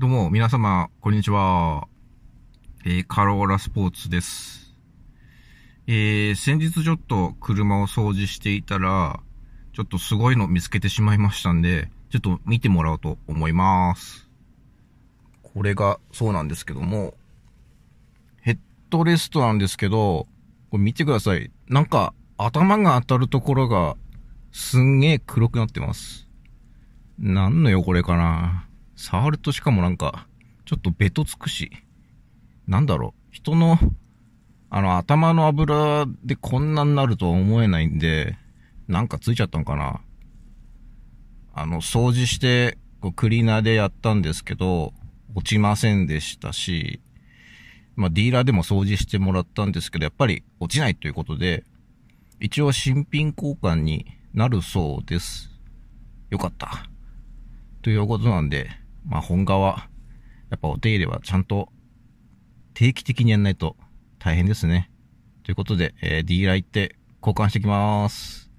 どうも、皆様、こんにちは。えー、カローラスポーツです。えー、先日ちょっと車を掃除していたら、ちょっとすごいの見つけてしまいましたんで、ちょっと見てもらおうと思います。これがそうなんですけども、ヘッドレストなんですけど、これ見てください。なんか、頭が当たるところが、すんげえ黒くなってます。なんのこれかな触るとしかもなんか、ちょっとべとつくし、なんだろう、人の、あの、頭の油でこんなになるとは思えないんで、なんかついちゃったんかな。あの、掃除して、こうクリーナーでやったんですけど、落ちませんでしたし、まあ、ディーラーでも掃除してもらったんですけど、やっぱり落ちないということで、一応新品交換になるそうです。よかった。ということなんで、まあ本革、やっぱお手入れはちゃんと定期的にやんないと大変ですね。ということで、えー、D ライって交換してきます。